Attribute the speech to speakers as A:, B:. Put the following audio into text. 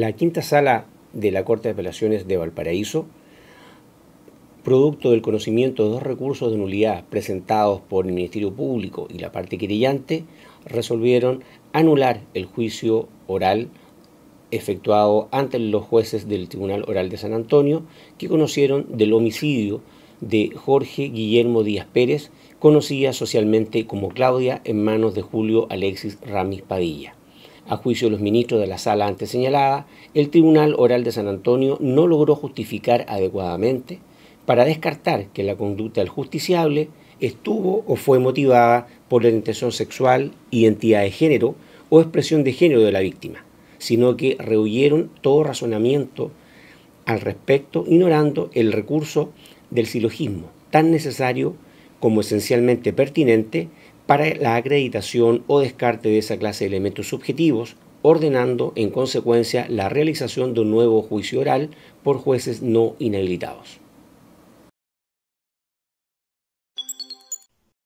A: la quinta sala de la Corte
B: de Apelaciones de Valparaíso, producto del conocimiento de dos recursos de nulidad presentados por el Ministerio Público y la parte querellante, resolvieron anular el juicio oral efectuado ante los jueces del Tribunal Oral de San Antonio, que conocieron del homicidio de Jorge Guillermo Díaz Pérez, conocida socialmente como Claudia, en manos de Julio Alexis Ramis Padilla. A juicio de los ministros de la sala antes señalada, el Tribunal Oral de San Antonio no logró justificar adecuadamente para descartar que la conducta del justiciable estuvo o fue motivada por la orientación sexual, identidad de género o expresión de género de la víctima, sino que rehuyeron todo razonamiento al respecto, ignorando el recurso del silogismo, tan necesario como esencialmente pertinente para la acreditación o descarte de esa clase de elementos subjetivos, ordenando en consecuencia la realización de un nuevo juicio oral por jueces no inhabilitados.